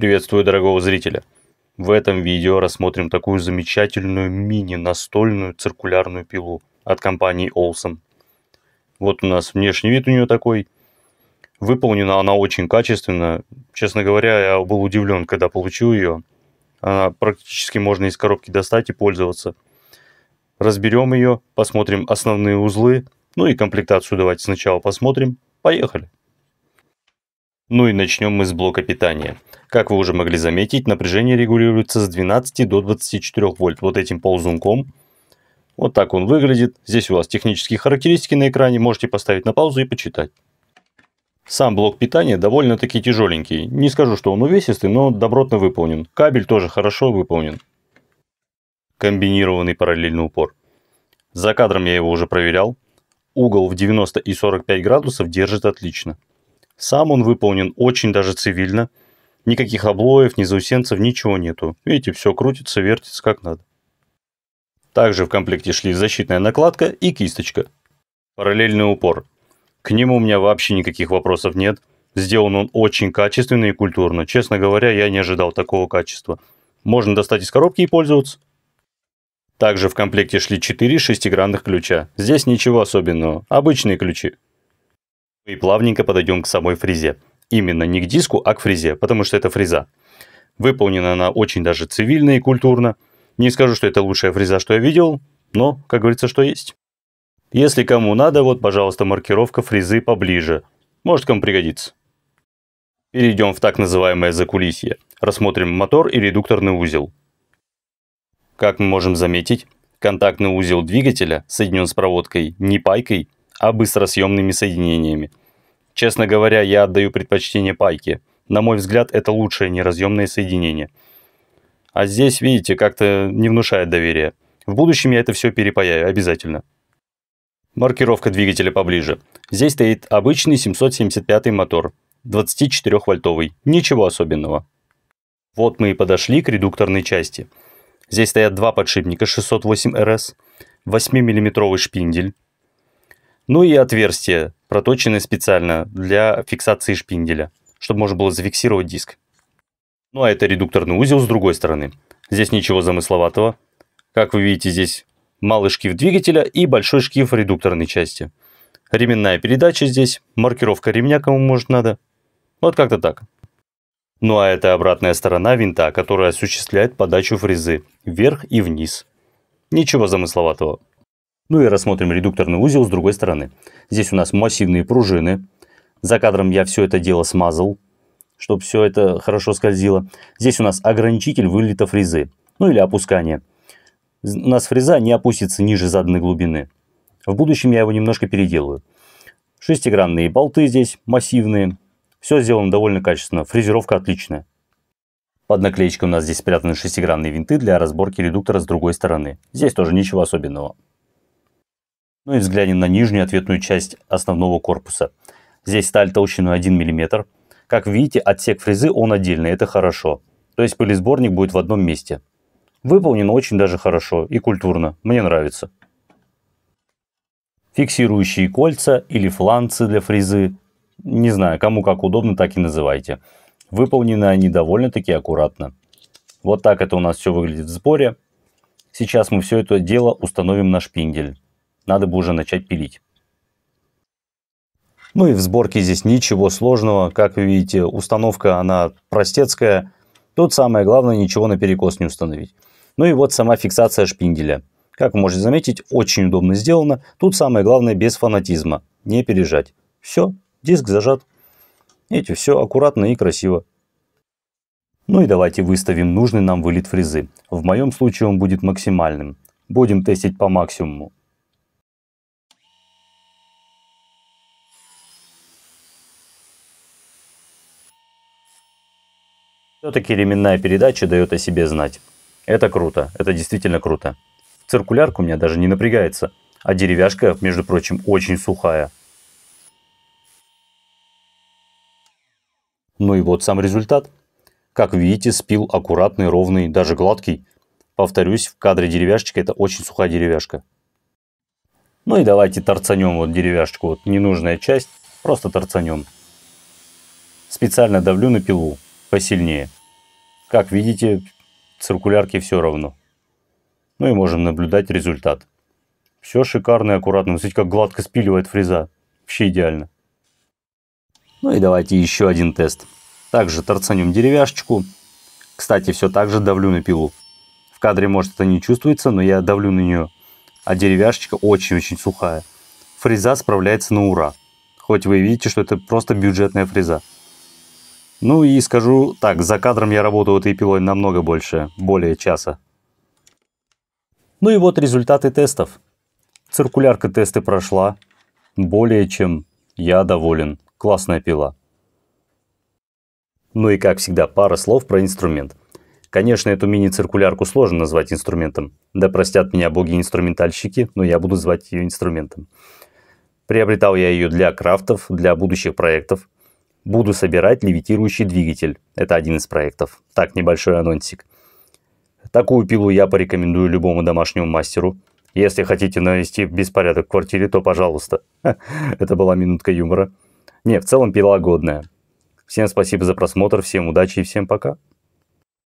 Приветствую дорогого зрителя! В этом видео рассмотрим такую замечательную мини-настольную циркулярную пилу от компании Olsen. Вот у нас внешний вид у нее такой. Выполнена она очень качественно. Честно говоря, я был удивлен, когда получил ее. Она практически можно из коробки достать и пользоваться. Разберем ее, посмотрим основные узлы, ну и комплектацию давайте сначала посмотрим. Поехали! Ну и начнем мы с блока питания. Как вы уже могли заметить, напряжение регулируется с 12 до 24 вольт вот этим ползунком. Вот так он выглядит. Здесь у вас технические характеристики на экране, можете поставить на паузу и почитать. Сам блок питания довольно-таки тяжеленький. Не скажу, что он увесистый, но добротно выполнен. Кабель тоже хорошо выполнен. Комбинированный параллельный упор. За кадром я его уже проверял. Угол в 90 и 45 градусов держит отлично. Сам он выполнен очень даже цивильно. Никаких облоев, ни заусенцев, ничего нету. Видите, все крутится, вертится как надо. Также в комплекте шли защитная накладка и кисточка. Параллельный упор. К нему у меня вообще никаких вопросов нет. Сделан он очень качественно и культурно. Честно говоря, я не ожидал такого качества. Можно достать из коробки и пользоваться. Также в комплекте шли 4 шестигранных ключа. Здесь ничего особенного. Обычные ключи. И плавненько подойдем к самой фрезе. Именно не к диску, а к фрезе, потому что это фреза. Выполнена она очень даже цивильно и культурно. Не скажу, что это лучшая фреза, что я видел, но, как говорится, что есть. Если кому надо, вот, пожалуйста, маркировка фрезы поближе. Может кому пригодится. Перейдем в так называемое закулисье. Рассмотрим мотор и редукторный узел. Как мы можем заметить, контактный узел двигателя соединен с проводкой не пайкой, а быстросъемными соединениями. Честно говоря, я отдаю предпочтение пайке. На мой взгляд, это лучшее неразъемное соединение. А здесь, видите, как-то не внушает доверия. В будущем я это все перепаяю, обязательно. Маркировка двигателя поближе. Здесь стоит обычный 775 мотор, 24-вольтовый, ничего особенного. Вот мы и подошли к редукторной части. Здесь стоят два подшипника 608 RS, 8-миллиметровый шпиндель, ну и отверстия, проточенные специально для фиксации шпинделя, чтобы можно было зафиксировать диск. Ну а это редукторный узел с другой стороны. Здесь ничего замысловатого. Как вы видите, здесь малый шкив двигателя и большой шкив редукторной части. Ременная передача здесь, маркировка ремня кому может надо. Вот как-то так. Ну а это обратная сторона винта, которая осуществляет подачу фрезы вверх и вниз. Ничего замысловатого. Ну и рассмотрим редукторный узел с другой стороны. Здесь у нас массивные пружины. За кадром я все это дело смазал, чтобы все это хорошо скользило. Здесь у нас ограничитель вылета фрезы, ну или опускания. У нас фреза не опустится ниже заданной глубины. В будущем я его немножко переделаю. Шестигранные болты здесь массивные. Все сделано довольно качественно, фрезеровка отличная. Под наклеечкой у нас здесь спрятаны шестигранные винты для разборки редуктора с другой стороны. Здесь тоже ничего особенного. Ну и взглянем на нижнюю ответную часть основного корпуса. Здесь сталь толщиной 1 мм. Как видите, отсек фрезы он отдельный, это хорошо. То есть пылесборник будет в одном месте. Выполнено очень даже хорошо и культурно, мне нравится. Фиксирующие кольца или фланцы для фрезы. Не знаю, кому как удобно, так и называйте. Выполнены они довольно-таки аккуратно. Вот так это у нас все выглядит в сборе. Сейчас мы все это дело установим на шпиндель надо бы уже начать пилить. Ну и в сборке здесь ничего сложного. Как вы видите, установка, она простецкая. Тут самое главное, ничего на перекос не установить. Ну и вот сама фиксация шпинделя. Как вы можете заметить, очень удобно сделано. Тут самое главное, без фанатизма. Не пережать. Все, диск зажат. Видите, все аккуратно и красиво. Ну и давайте выставим нужный нам вылет фрезы. В моем случае он будет максимальным. Будем тестить по максимуму. Все-таки ременная передача дает о себе знать. Это круто, это действительно круто. Циркулярка у меня даже не напрягается, а деревяшка, между прочим, очень сухая. Ну и вот сам результат. Как видите, спил аккуратный, ровный, даже гладкий. Повторюсь, в кадре деревяшечка это очень сухая деревяшка. Ну и давайте торцанем вот деревяшечку, вот ненужная часть, просто торцанем. Специально давлю на пилу, посильнее. Как видите, циркулярки все равно. Ну и можем наблюдать результат. Все шикарно и аккуратно. Смотрите, как гладко спиливает фреза. Вообще идеально. Ну и давайте еще один тест. Также торцанем деревяшечку. Кстати, все так же давлю на пилу. В кадре, может, это не чувствуется, но я давлю на нее. А деревяшечка очень-очень сухая. Фреза справляется на ура. Хоть вы и видите, что это просто бюджетная фреза. Ну и скажу так, за кадром я работаю этой пилой намного больше, более часа. Ну и вот результаты тестов. Циркулярка тесты прошла. Более чем я доволен. Классная пила. Ну и как всегда, пара слов про инструмент. Конечно, эту мини-циркулярку сложно назвать инструментом. Да простят меня боги-инструментальщики, но я буду звать ее инструментом. Приобретал я ее для крафтов, для будущих проектов – Буду собирать левитирующий двигатель. Это один из проектов. Так, небольшой анонсик. Такую пилу я порекомендую любому домашнему мастеру. Если хотите навести беспорядок в квартире, то пожалуйста. Это была минутка юмора. Не, в целом пила годная. Всем спасибо за просмотр, всем удачи и всем пока.